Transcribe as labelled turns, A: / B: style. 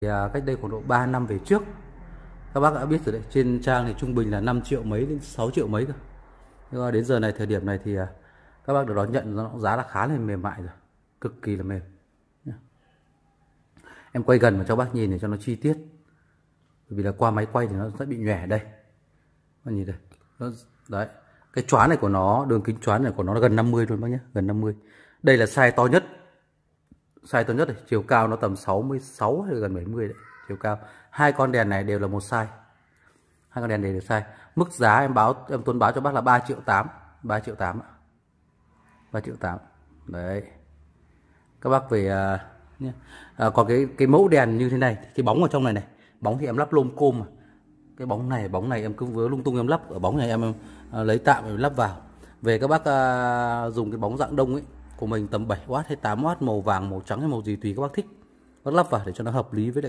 A: thì à, cách đây khoảng độ 3 năm về trước các bác đã biết rồi đấy trên trang thì trung bình là 5 triệu mấy đến 6 triệu mấy cơ nhưng mà đến giờ này thời điểm này thì à, các bác được đón nhận nó giá là khá là mềm mại rồi cực kỳ là mềm em quay gần mà cho bác nhìn để cho nó chi tiết bởi vì là qua máy quay thì nó sẽ bị nhòe đây bác nhìn đây đấy cái choán này của nó đường kính choán này của nó là gần 50 luôn bác nhé gần 50 đây là size to nhất size to nhất này, chiều cao nó tầm 66 hay gần 70 đấy, chiều cao. Hai con đèn này đều là một size. Hai con đèn này đều sai Mức giá em báo em tuấn báo cho bác là 3 triệu 8, 3 triệu 8 ạ. 3 triệu 8. Đấy. Các bác về à, nhé. à, còn cái cái mẫu đèn như thế này, cái bóng ở trong này này, bóng thì em lắp lôm côm Cái bóng này, bóng này em cứ vớ lung tung em lắp ở bóng này em, em à, lấy tạm em lắp vào. Về các bác à, dùng cái bóng dạng đông ấy của mình tầm 7W hay 8W màu vàng màu trắng hay màu gì tùy các bác thích bác lắp vào để cho nó hợp lý với